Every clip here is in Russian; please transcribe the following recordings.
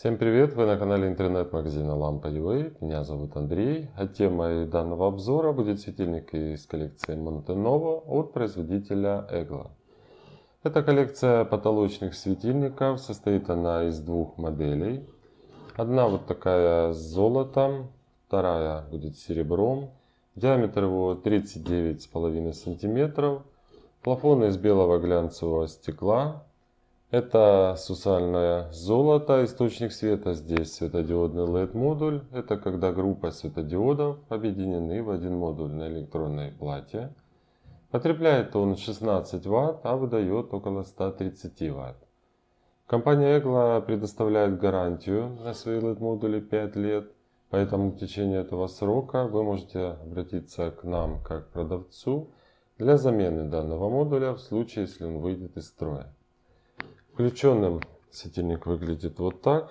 Всем привет! Вы на канале интернет-магазина Lampa.ua. Меня зовут Андрей. А темой данного обзора будет светильник из коллекции Montenova от производителя Эгла. Это коллекция потолочных светильников. Состоит она из двух моделей. Одна вот такая с золотом, вторая будет серебром. Диаметр его 39,5 см. Плафон из белого глянцевого стекла это сусальное золото, источник света. Здесь светодиодный LED-модуль. Это когда группа светодиодов объединены в один модуль на электронной плате. Потребляет он 16 Вт, а выдает около 130 Вт. Компания Egla предоставляет гарантию на свои LED-модули 5 лет, поэтому в течение этого срока вы можете обратиться к нам как продавцу для замены данного модуля в случае, если он выйдет из строя. Включенным светильник выглядит вот так.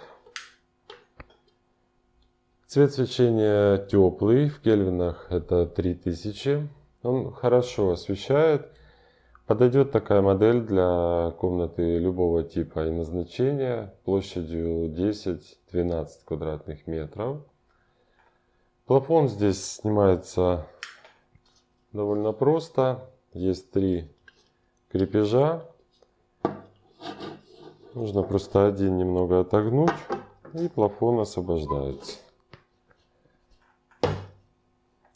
Цвет свечения теплый, в кельвинах это 3000. Он хорошо освещает. Подойдет такая модель для комнаты любого типа и назначения площадью 10-12 квадратных метров. Плафон здесь снимается довольно просто. Есть три крепежа. Нужно просто один немного отогнуть, и плафон освобождается.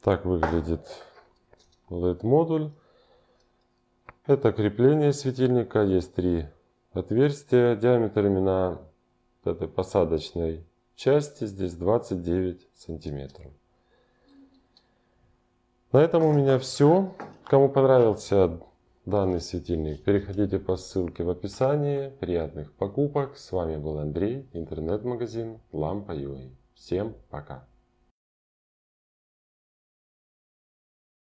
Так выглядит LED-модуль. Это крепление светильника. Есть три отверстия диаметрами на этой посадочной части. Здесь 29 сантиметров. На этом у меня все. Кому понравился данный светильник. Переходите по ссылке в описании. Приятных покупок. С вами был Андрей, интернет-магазин Лампа.ua. Всем пока.